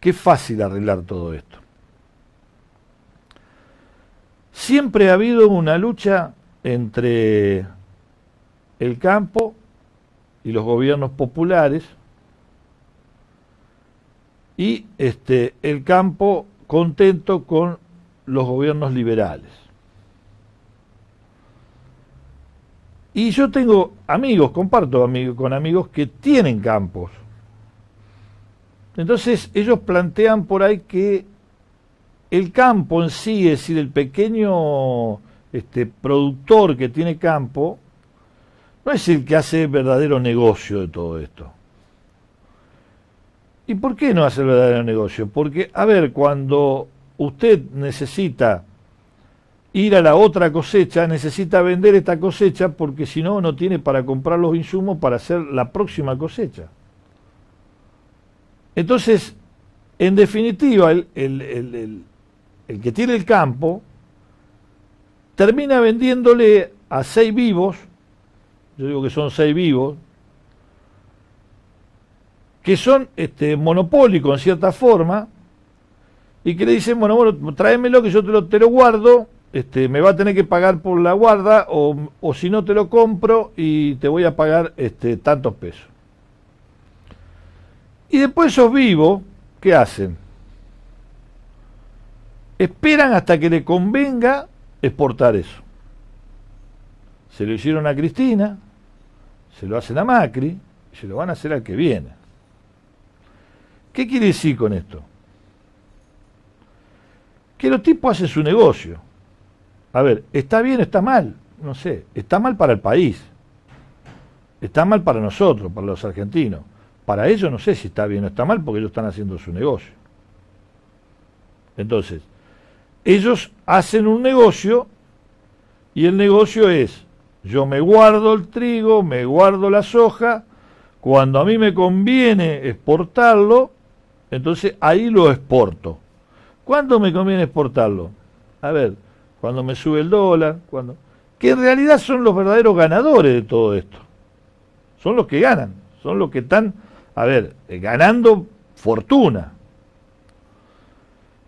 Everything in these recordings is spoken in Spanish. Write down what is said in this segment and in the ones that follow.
Qué fácil arreglar todo esto. Siempre ha habido una lucha entre el campo y los gobiernos populares y este, el campo contento con los gobiernos liberales. Y yo tengo amigos, comparto con amigos que tienen campos entonces ellos plantean por ahí que el campo en sí, es decir, el pequeño este, productor que tiene campo, no es el que hace verdadero negocio de todo esto. ¿Y por qué no hace verdadero negocio? Porque, a ver, cuando usted necesita ir a la otra cosecha, necesita vender esta cosecha porque si no, no tiene para comprar los insumos para hacer la próxima cosecha. Entonces, en definitiva, el, que tiene el campo termina vendiéndole a seis vivos, yo digo que son seis vivos, que son este, monopólicos en cierta forma, y que le dicen, bueno, bueno, tráemelo que yo te lo, guardo, este, me va a tener que pagar por la guarda, o, o si no te lo compro y te voy a pagar este, tantos pesos. Y después esos vivos, ¿qué hacen? Esperan hasta que le convenga exportar eso. Se lo hicieron a Cristina, se lo hacen a Macri, y se lo van a hacer al que viene. ¿Qué quiere decir con esto? Que los tipos hacen su negocio. A ver, ¿está bien o está mal? No sé, está mal para el país, está mal para nosotros, para los argentinos para ellos no sé si está bien o está mal, porque ellos están haciendo su negocio. Entonces, ellos hacen un negocio y el negocio es, yo me guardo el trigo, me guardo la soja, cuando a mí me conviene exportarlo, entonces ahí lo exporto. ¿Cuándo me conviene exportarlo? A ver, cuando me sube el dólar, cuando que en realidad son los verdaderos ganadores de todo esto. Son los que ganan, son los que están a ver, eh, ganando fortuna.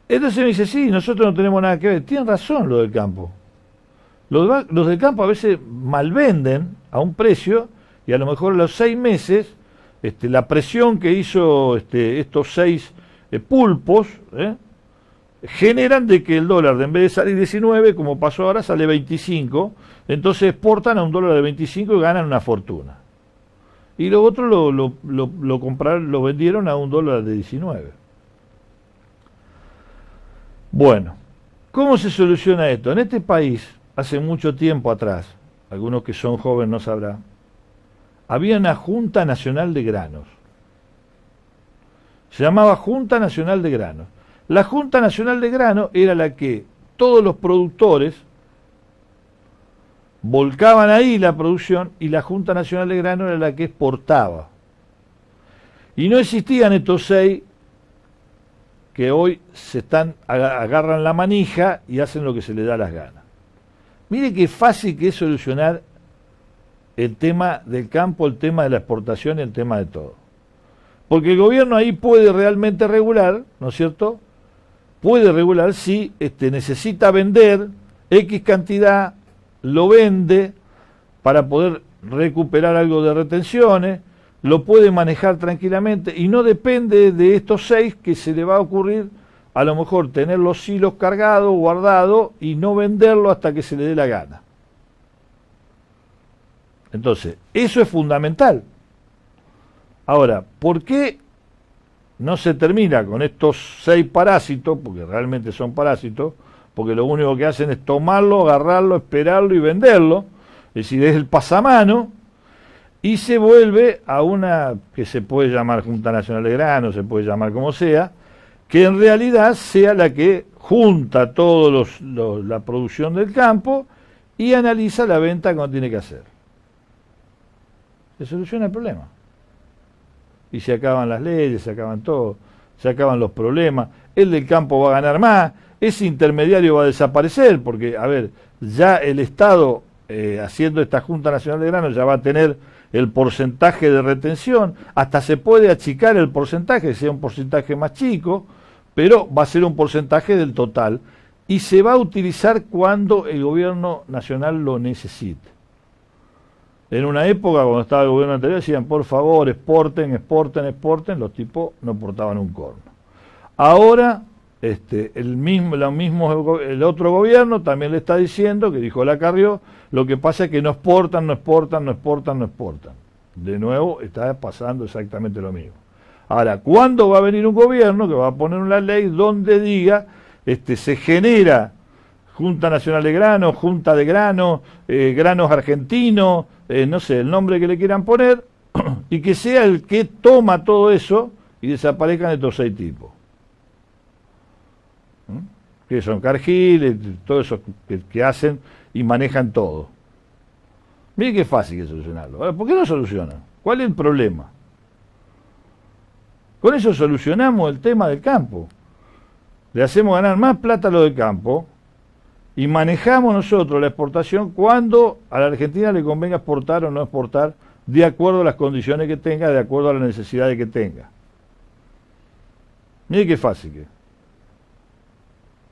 Entonces me dice, sí, nosotros no tenemos nada que ver. Tienen razón los del campo. Los, del campo a veces malvenden a un precio y a lo mejor a los seis meses este, la presión que hizo este, estos seis eh, pulpos ¿eh? generan de que el dólar en vez de salir 19 como pasó ahora sale 25 entonces exportan a un dólar de 25 y ganan una fortuna y lo otro lo, lo, lo vendieron a un dólar de 19. Bueno, ¿cómo se soluciona esto? En este país, hace mucho tiempo atrás, algunos que son jóvenes no sabrán, había una Junta Nacional de Granos. Se llamaba Junta Nacional de Granos. La Junta Nacional de Granos era la que todos los productores volcaban ahí la producción y la Junta Nacional de Grano era la que exportaba. Y no existían estos seis que hoy se están, agarran la manija y hacen lo que se les da las ganas. Mire qué fácil que es solucionar el tema del campo, el tema de la exportación y el tema de todo. Porque el gobierno ahí puede realmente regular, ¿no es cierto? Puede regular si este, necesita vender X cantidad lo vende para poder recuperar algo de retenciones, lo puede manejar tranquilamente y no depende de estos seis que se le va a ocurrir a lo mejor tener los hilos cargados, guardados y no venderlo hasta que se le dé la gana. Entonces, eso es fundamental. Ahora, ¿por qué no se termina con estos seis parásitos, porque realmente son parásitos, porque lo único que hacen es tomarlo, agarrarlo, esperarlo y venderlo, es decir, es el pasamano, y se vuelve a una que se puede llamar Junta Nacional de Grano, se puede llamar como sea, que en realidad sea la que junta toda la producción del campo y analiza la venta como tiene que hacer. Se soluciona el problema. Y se acaban las leyes, se acaban todo, se acaban los problemas. El del campo va a ganar más, ese intermediario va a desaparecer, porque, a ver, ya el Estado, eh, haciendo esta Junta Nacional de Granos, ya va a tener el porcentaje de retención, hasta se puede achicar el porcentaje, sea un porcentaje más chico, pero va a ser un porcentaje del total y se va a utilizar cuando el gobierno nacional lo necesite. En una época, cuando estaba el gobierno anterior, decían, por favor, exporten, exporten, exporten, los tipos no portaban un corno. Ahora este, el mismo, lo mismo, el otro gobierno también le está diciendo, que dijo la Carrió, lo que pasa es que no exportan, no exportan, no exportan, no exportan. De nuevo está pasando exactamente lo mismo. Ahora, ¿cuándo va a venir un gobierno que va a poner una ley donde diga, este, se genera Junta Nacional de Granos, Junta de Granos, eh, Granos Argentinos, eh, no sé, el nombre que le quieran poner, y que sea el que toma todo eso y desaparezcan estos seis tipos? que ¿Mm? son Cargill, eh, todos esos que, hacen y manejan todo. mire qué fácil que solucionarlo. ¿por qué no solucionan? ¿Cuál es el problema? Con eso solucionamos el tema del campo. Le hacemos ganar más plata a lo del campo y manejamos nosotros la exportación cuando a la Argentina le convenga exportar o no exportar de acuerdo a las condiciones que tenga, de acuerdo a las necesidades que tenga. Mire qué fácil que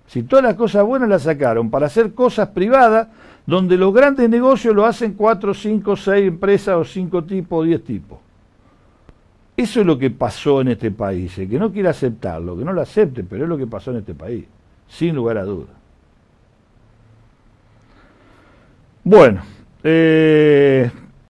si todas las cosas buenas las sacaron para hacer cosas privadas, donde los grandes negocios lo hacen cuatro, cinco, seis empresas o cinco tipos o 10 tipos. Eso es lo que pasó en este país. El que no quiera aceptarlo, que no lo acepte, pero es lo que pasó en este país, sin lugar a dudas. Bueno, eh,